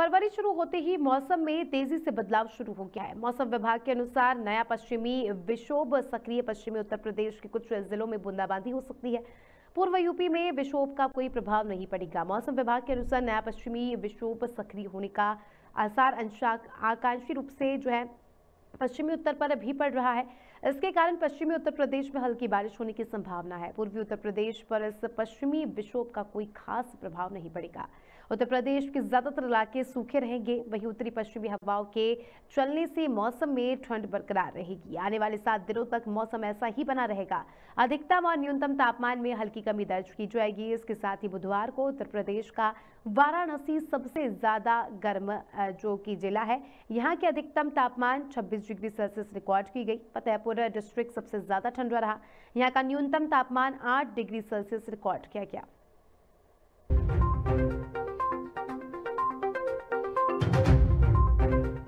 फरवरी शुरू होते ही मौसम में तेजी से बदलाव शुरू हो गया है मौसम विभाग के अनुसार नया पश्चिमी विक्षोभ सक्रिय पश्चिमी उत्तर प्रदेश के कुछ जिलों में बूंदाबांदी हो सकती है पूर्व यूपी में विक्षोभ का कोई प्रभाव नहीं पड़ेगा मौसम विभाग के अनुसार नया पश्चिमी विक्षोभ सक्रिय होने का आसार आकांक्षी रूप से जो है पश्चिमी उत्तर पर अभी पड़ रहा है इसके कारण पश्चिमी उत्तर प्रदेश में हल्की बारिश होने की संभावना है पूर्वी उत्तर प्रदेश पर इस पश्चिमी विक्षोभ का कोई खास प्रभाव नहीं पड़ेगा उत्तर प्रदेश के ज्यादातर इलाके सूखे रहेंगे वहीं उत्तरी पश्चिमी हवाओं के चलने से मौसम में ठंड बरकरार रहेगी आने वाले सात दिनों तक मौसम ऐसा ही बना रहेगा अधिकतम और न्यूनतम तापमान में हल्की कमी दर्ज की जाएगी इसके साथ ही बुधवार को उत्तर प्रदेश का वाराणसी सबसे ज्यादा गर्म जो कि जिला है यहाँ के अधिकतम तापमान छब्बीस चौवालीस डिग्री सेल्सियस रिकॉर्ड की गई फतेहपुर डिस्ट्रिक्ट सबसे ज़्यादा ठंडा रहा यहाँ का न्यूनतम तापमान आठ डिग्री सेल्सियस रिकॉर्ड किया गया